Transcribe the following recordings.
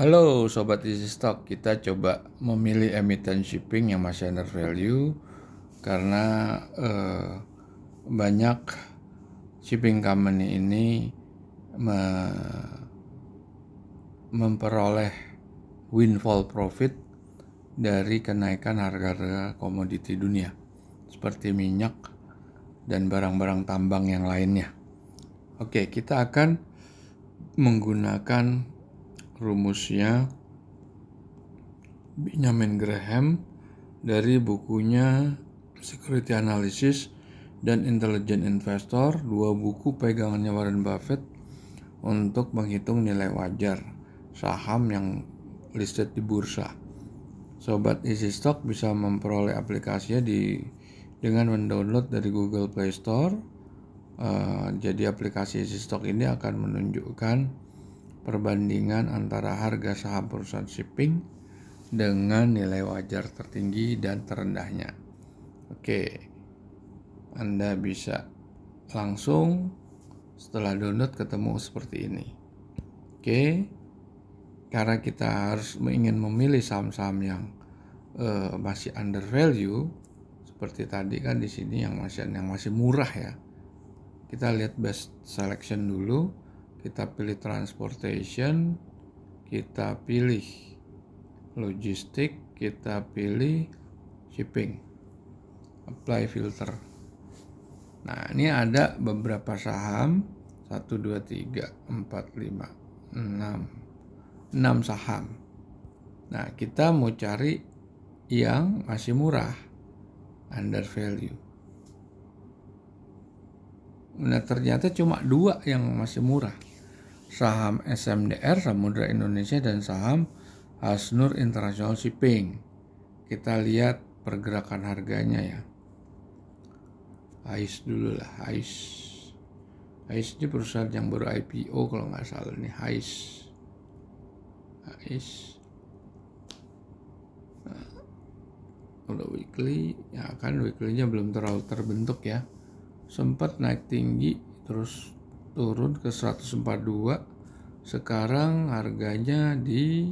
Halo Sobat Easy Stock, kita coba memilih emiten shipping yang masih under value karena eh, banyak shipping company ini me memperoleh windfall profit dari kenaikan harga-harga komoditi dunia seperti minyak dan barang-barang tambang yang lainnya. Oke, kita akan menggunakan rumusnya Benjamin Graham dari bukunya Security Analysis dan Intelligent Investor, dua buku pegangannya Warren Buffett untuk menghitung nilai wajar saham yang listed di bursa. Sobat Easy Stock bisa memperoleh aplikasinya di dengan mendownload dari Google Play Store. Uh, jadi aplikasi Easy Stock ini akan menunjukkan perbandingan antara harga saham perusahaan shipping dengan nilai wajar tertinggi dan terendahnya. Oke, Anda bisa langsung setelah download ketemu seperti ini. Oke, karena kita harus ingin memilih saham-saham yang uh, masih under value, seperti tadi kan di sini yang masih yang masih murah ya. Kita lihat best selection dulu kita pilih transportation, kita pilih logistik, kita pilih shipping. Apply filter. Nah, ini ada beberapa saham 1 2 3 4 5 6 6 saham. Nah, kita mau cari yang masih murah under value. Nah, ternyata cuma dua yang masih murah saham SMDR Samudra Indonesia dan saham Hasnur International Shipping. Kita lihat pergerakan harganya ya. AIS dulu lah, AIS. AIS ini perusahaan yang baru IPO kalau nggak salah nih, AIS. AIS. Kalau weekly, ya kan weekly-nya belum terlalu terbentuk ya. Sempat naik tinggi, terus turun ke 142 sekarang harganya di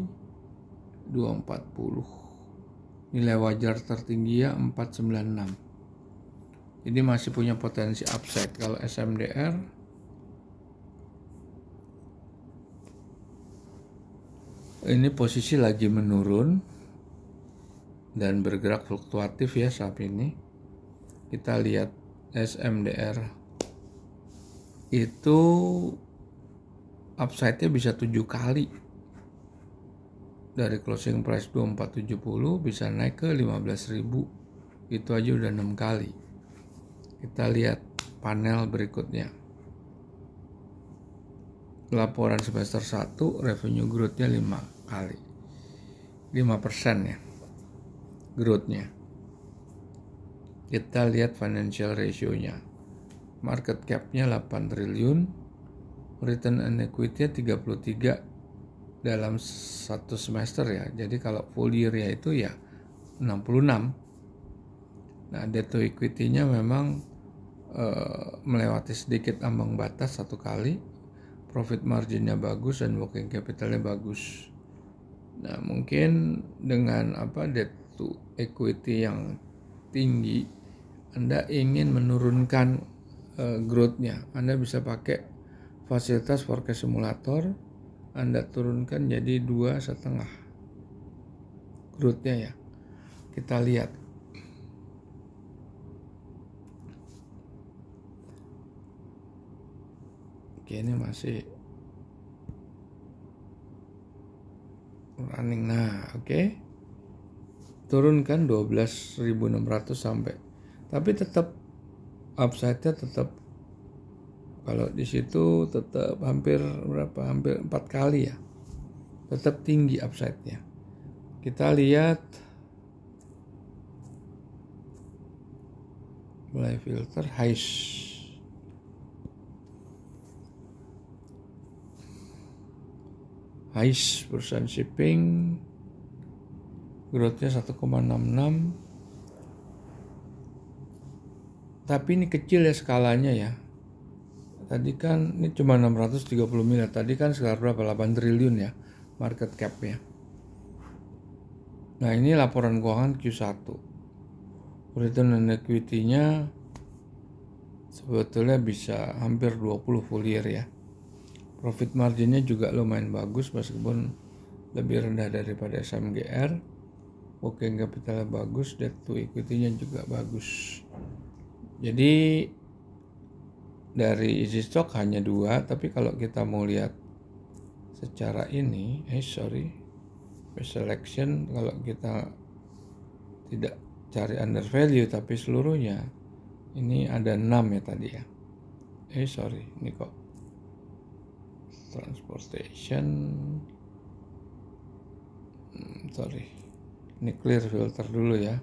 240 nilai wajar tertinggi ya 496 ini masih punya potensi upside kalau SMDR ini posisi lagi menurun dan bergerak fluktuatif ya saat ini kita lihat SMDR itu upside-nya bisa tujuh kali dari closing price 2470 bisa naik ke 15.000 itu aja udah enam kali kita lihat panel berikutnya laporan semester 1 revenue growth-nya 5 kali 5% ya growth-nya kita lihat financial ratio-nya market cap-nya 8 triliun, return on equity-nya 33 dalam satu semester ya. Jadi kalau full year ya itu ya 66. Nah, debt to equity-nya memang eh, melewati sedikit ambang batas satu kali. Profit margin-nya bagus dan working capital-nya bagus. Nah, mungkin dengan apa debt to equity yang tinggi, Anda ingin menurunkan uh, growth-nya. Anda bisa pakai fasilitas forecast simulator, Anda turunkan jadi dua setengah growth-nya ya. Kita lihat. Oke, ini masih running. Nah, oke. Okay. Turunkan 12.600 sampai. Tapi tetap upside-nya tetap kalau di situ tetap hampir berapa hampir empat kali ya tetap tinggi upside-nya kita lihat mulai filter highs highs perusahaan shipping growth-nya 1,66 tapi ini kecil ya skalanya ya tadi kan ini cuma 630 miliar tadi kan sekitar berapa 8 triliun ya market capnya nah ini laporan keuangan Q1 return on equity-nya sebetulnya bisa hampir 20 full year ya profit margin-nya juga lumayan bagus meskipun lebih rendah daripada SMGR working capitalnya bagus debt to equity-nya juga bagus jadi dari easy stock hanya dua, tapi kalau kita mau lihat secara ini, eh sorry, selection kalau kita tidak cari under value tapi seluruhnya, ini ada 6 ya tadi ya. Eh sorry, ini kok transportation hmm, sorry ini clear filter dulu ya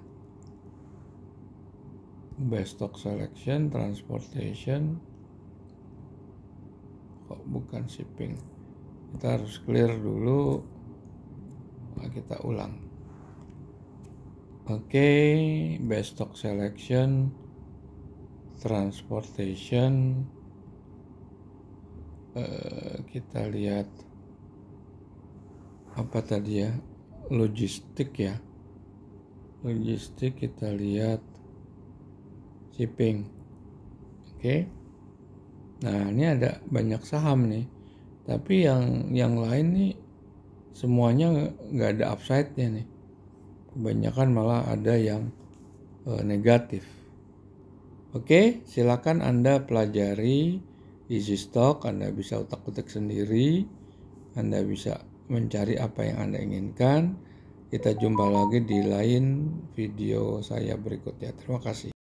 best stock selection, transportation, kok bukan shipping. Kita harus clear dulu. kita ulang. Oke, okay, best stock selection, transportation, uh, kita lihat apa tadi ya, logistik ya, logistik kita lihat shipping. Oke. Okay. Nah, ini ada banyak saham nih. Tapi yang yang lain nih semuanya nggak ada upside-nya nih. Kebanyakan malah ada yang e, negatif. Oke, silakan Anda pelajari isi stok, Anda bisa utak-utik sendiri, Anda bisa mencari apa yang Anda inginkan. Kita jumpa lagi di lain video saya berikutnya. Terima kasih.